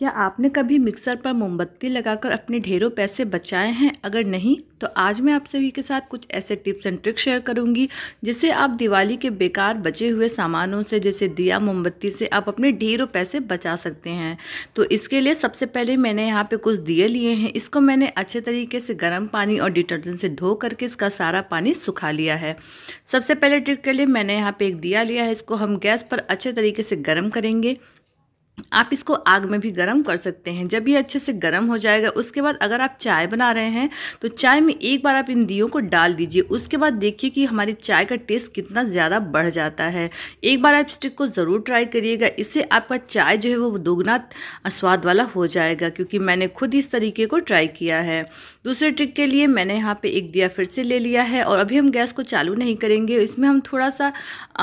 क्या आपने कभी मिक्सर पर मोमबत्ती लगाकर अपने ढेरों पैसे बचाए हैं अगर नहीं तो आज मैं आप सभी के साथ कुछ ऐसे टिप्स एंड ट्रिक्स शेयर करूंगी जिससे आप दिवाली के बेकार बचे हुए सामानों से जैसे दिया मोमबत्ती से आप अपने ढेरों पैसे बचा सकते हैं तो इसके लिए सबसे पहले मैंने यहाँ पे कुछ दिए लिए हैं इसको मैंने अच्छे तरीके से गर्म पानी और डिटर्जेंट से धो करके इसका सारा पानी सुखा लिया है सबसे पहले ट्रिक के लिए मैंने यहाँ पर एक दिया लिया है इसको हम गैस पर अच्छे तरीके से गर्म करेंगे आप इसको आग में भी गर्म कर सकते हैं जब ये अच्छे से गर्म हो जाएगा उसके बाद अगर आप चाय बना रहे हैं तो चाय में एक बार आप इन दियों को डाल दीजिए उसके बाद देखिए कि हमारी चाय का टेस्ट कितना ज़्यादा बढ़ जाता है एक बार आप स्टिक को ज़रूर ट्राई करिएगा इससे आपका चाय जो है वो दोगुना स्वाद वाला हो जाएगा क्योंकि मैंने खुद इस तरीके को ट्राई किया है दूसरे ट्रिक के लिए मैंने यहाँ पर एक दिया फिर से ले लिया है और अभी हम गैस को चालू नहीं करेंगे इसमें हम थोड़ा सा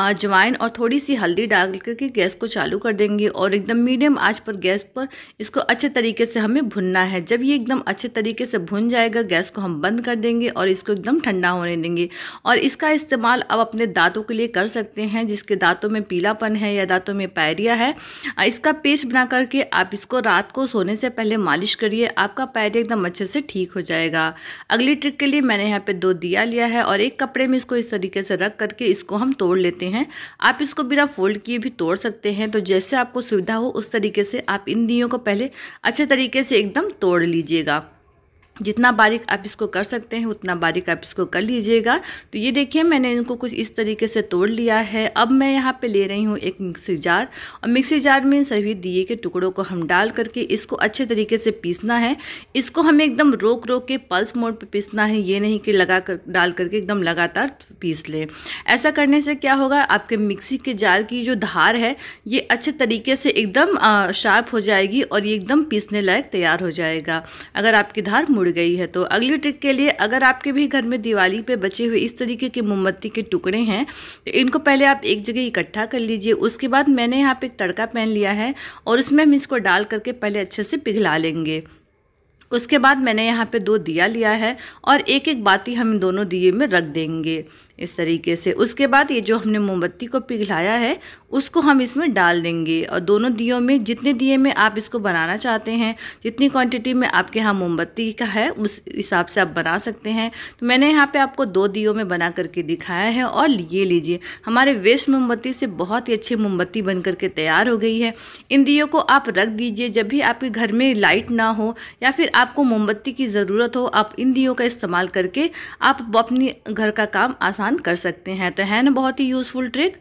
अजवाइन और थोड़ी सी हल्दी डाल करके गैस को चालू कर देंगे और एकदम मीडियम आँच पर गैस पर इसको अच्छे तरीके से हमें भुनना है जब ये एकदम अच्छे तरीके से भुन जाएगा गैस को हम बंद कर देंगे और इसको एकदम ठंडा होने देंगे और इसका इस्तेमाल अब अपने दांतों के लिए कर सकते हैं जिसके दांतों में पीलापन है या दांतों में पैरिया है इसका पेस्ट बना करके आप इसको रात को सोने से पहले मालिश करिए आपका पैरिया एकदम अच्छे से ठीक हो जाएगा अगली ट्रिक के लिए मैंने यहाँ पे दो दिया लिया है और एक कपड़े में इसको इस तरीके से रख करके इसको हम तोड़ लेते हैं आप इसको बिना फोल्ड किए भी तोड़ सकते हैं तो जैसे आपको सुविधा हो हो उस तरीके से आप इन दियों को पहले अच्छे तरीके से एकदम तोड़ लीजिएगा जितना बारीक आप इसको कर सकते हैं उतना बारीक आप इसको कर लीजिएगा तो ये देखिए मैंने इनको कुछ इस तरीके से तोड़ लिया है अब मैं यहाँ पे ले रही हूँ एक मिक्सी जार और मिक्सी जार में सभी दिए के टुकड़ों को हम डाल करके इसको अच्छे तरीके से पीसना है इसको हमें एकदम रोक रोक के पल्स मोड पर पीसना है ये नहीं कि लगा कर डाल करके एकदम लगातार पीस लें ऐसा करने से क्या होगा आपके मिक्सी के जार की जो धार है ये अच्छे तरीके से एकदम शार्प हो जाएगी और ये एकदम पीसने लायक तैयार हो जाएगा अगर आपकी धार मुड़ उड़ गई है तो अगली ट्रिक के लिए अगर आपके भी घर में दिवाली पे बचे हुए इस तरीके के मोमबत्ती के टुकड़े हैं तो इनको पहले आप एक जगह इकट्ठा कर लीजिए उसके बाद मैंने यहाँ पे एक तड़का पहन लिया है और उसमें हम इसको डाल करके पहले अच्छे से पिघला लेंगे उसके बाद मैंने यहाँ पे दो दिया लिया है और एक एक बाती हम दोनों दिए में रख देंगे इस तरीके से उसके बाद ये जो हमने मोमबत्ती को पिघलाया है उसको हम इसमें डाल देंगे और दोनों दियों में जितने दिए में आप इसको बनाना चाहते हैं जितनी क्वांटिटी में आपके यहाँ मोमबत्ती का है उस हिसाब से आप बना सकते हैं तो मैंने यहाँ पे आपको दो दियों में बना करके दिखाया है और ये लीजिए हमारे वेस्ट मोमबत्ती से बहुत ही अच्छी मोमबत्ती बन करके तैयार हो गई है इन दियो को आप रख दीजिए जब भी आपके घर में लाइट ना हो या फिर आपको मोमबत्ती की ज़रूरत हो आप इन दियो का इस्तेमाल करके आप अपनी घर का काम आसान आसान कर सकते हैं तो है ना बहुत ही यूज़फुल ट्रिक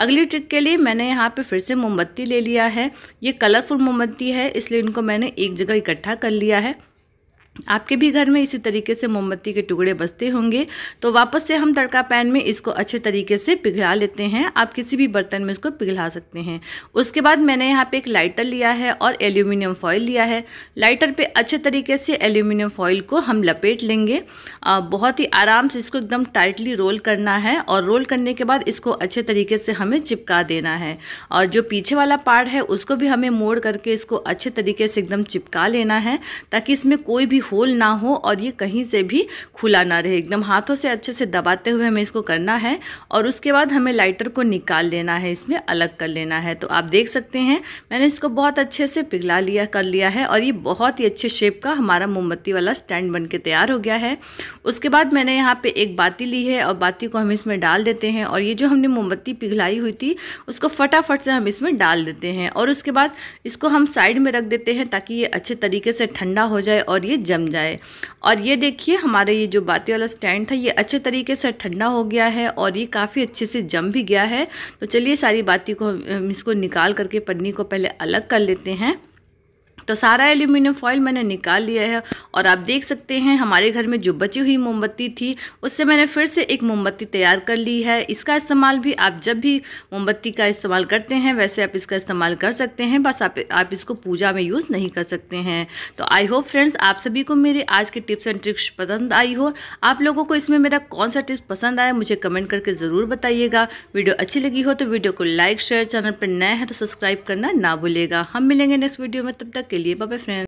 अगली ट्रिक के लिए मैंने यहाँ पे फिर से मोमबत्ती ले लिया है ये कलरफुल मोमबत्ती है इसलिए इनको मैंने एक जगह इकट्ठा कर लिया है आपके भी घर में इसी तरीके से मोमबत्ती के टुकड़े बसते होंगे तो वापस से हम तड़का पैन में इसको अच्छे तरीके से पिघला लेते हैं आप किसी भी बर्तन में इसको पिघला सकते हैं उसके बाद मैंने यहाँ पे एक लाइटर लिया है और एल्यूमिनियम फॉइल लिया है लाइटर पे अच्छे तरीके से एल्यूमिनियम फॉइल को हम लपेट लेंगे बहुत ही आराम से इसको एकदम टाइटली रोल करना है और रोल करने के बाद इसको अच्छे तरीके से हमें चिपका देना है और जो पीछे वाला पार्ट है उसको भी हमें मोड़ करके इसको अच्छे तरीके से एकदम चिपका लेना है ताकि इसमें कोई भी होल ना हो और ये कहीं से भी खुला ना रहे एकदम हाथों से अच्छे से दबाते हुए हमें इसको करना है और उसके बाद हमें लाइटर को निकाल लेना है इसमें अलग कर लेना है तो आप देख सकते हैं मैंने इसको बहुत अच्छे से पिघला लिया कर लिया है और ये बहुत ही अच्छे शेप का हमारा मोमबत्ती वाला स्टैंड बन के तैयार हो गया है उसके बाद मैंने यहाँ पर एक बाती ली है और बाती को हम इसमें डाल देते हैं और ये जो हमने मोमबत्ती पिघलाई हुई थी उसको फटाफट से हम इसमें डाल देते हैं और उसके बाद इसको हम साइड में रख देते हैं ताकि ये अच्छे तरीके से ठंडा हो जाए और ये जम जाए और ये देखिए हमारे ये जो बाती वाला स्टैंड था ये अच्छे तरीके से ठंडा हो गया है और ये काफ़ी अच्छे से जम भी गया है तो चलिए सारी बाती को हम इसको निकाल करके पन्नी को पहले अलग कर लेते हैं तो सारा एल्यूमिनियम फॉइल मैंने निकाल लिया है और आप देख सकते हैं हमारे घर में जो बची हुई मोमबत्ती थी उससे मैंने फिर से एक मोमबत्ती तैयार कर ली है इसका इस्तेमाल भी आप जब भी मोमबत्ती का इस्तेमाल करते हैं वैसे आप इसका इस्तेमाल कर सकते हैं बस आप आप इसको पूजा में यूज़ नहीं कर सकते हैं तो आई होप फ्रेंड्स आप सभी को मेरी आज की टिप्स एंड ट्रिक्स पसंद आई हो आप लोगों को इसमें मेरा कौन सा टिप्स पसंद आया मुझे कमेंट करके ज़रूर बताइएगा वीडियो अच्छी लगी हो तो वीडियो को लाइक शेयर चैनल पर नए हैं तो सब्सक्राइब करना ना भूलेगा हम मिलेंगे नेक्स्ट वीडियो में तब तक तक के लिए बाय फ्रेंड